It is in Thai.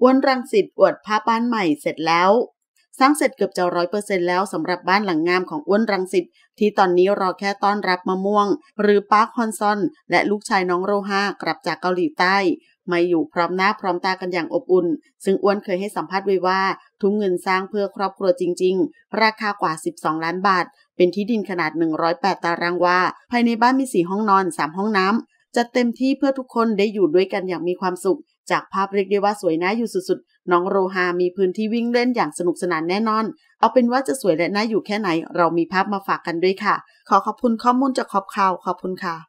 อ้วนรังสิตอวดผ้าบ้านใหม่เสร็จแล้ว สร้างเสร็จเกือบจะร้อยเปอร์เซ็นแล้วสำหรับบ้านหลังงามของอ้วนรังสิตที่ตอนนี้รอแค่ต้อนรับมะม่วง หรือปาร์คฮอนซอน และลูกชายน้องโรฮากลับจากเกาหลีใต้มาอยู่พร้อมหน้าพร้อมตากันอย่างอบอุ่นซึ่งอ้วนเคยให้สัมภาษณ์ไว้ว่า ทุ่มเงินสร้างเพื่อครอบครัวจริง ๆ ราคากว่า12ล้านบาทเป็นที่ดินขนาด 108 ตารางวาภายในบ้านมี4ห้องนอน3ห้องน้ำจะเต็มที่เพื่อทุกคนได้อยู่ด้วยกันอย่างมีความสุข จากภาพเรียกได้ว่าสวยน่าอยู่สุดๆ น้องโรฮามีพื้นที่วิ่งเล่นอย่างสนุกสนานแน่นอน เอาเป็นว่าจะสวยและน่าอยู่แค่ไหน เรามีภาพมาฝากกันด้วยค่ะ ขอขอบคุณข้อมูลจากขอบข่าว ขอบคุณค่ะ